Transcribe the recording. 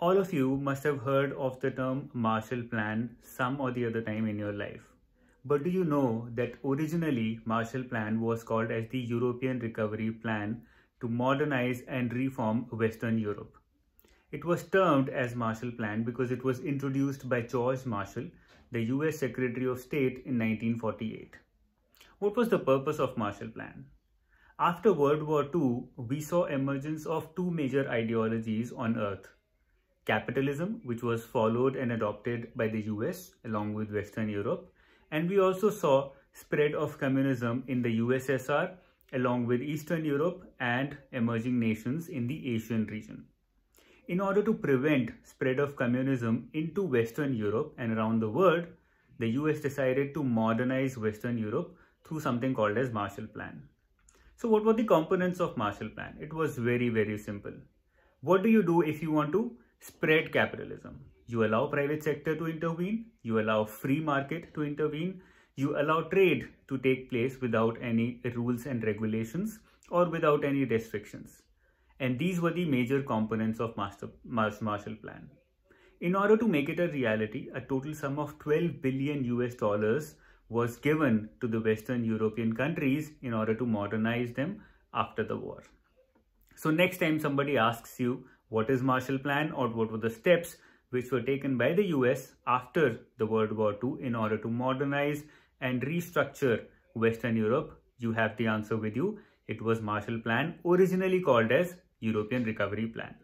All of you must have heard of the term Marshall Plan some or the other time in your life. But do you know that originally Marshall Plan was called as the European Recovery Plan to modernize and reform Western Europe. It was termed as Marshall Plan because it was introduced by George Marshall, the US Secretary of State in 1948. What was the purpose of Marshall Plan? After World War II, we saw emergence of two major ideologies on earth, capitalism, which was followed and adopted by the US along with Western Europe. And we also saw spread of communism in the USSR along with Eastern Europe and emerging nations in the Asian region. In order to prevent spread of communism into Western Europe and around the world, the US decided to modernize Western Europe through something called as Marshall Plan. So what were the components of Marshall Plan? It was very, very simple. What do you do if you want to spread capitalism. You allow private sector to intervene, you allow free market to intervene, you allow trade to take place without any rules and regulations or without any restrictions. And these were the major components of Master, Marshall Plan. In order to make it a reality, a total sum of 12 billion US dollars was given to the Western European countries in order to modernize them after the war. So next time somebody asks you what is Marshall Plan or what were the steps which were taken by the US after the World War II in order to modernize and restructure Western Europe? You have the answer with you. It was Marshall Plan, originally called as European Recovery Plan.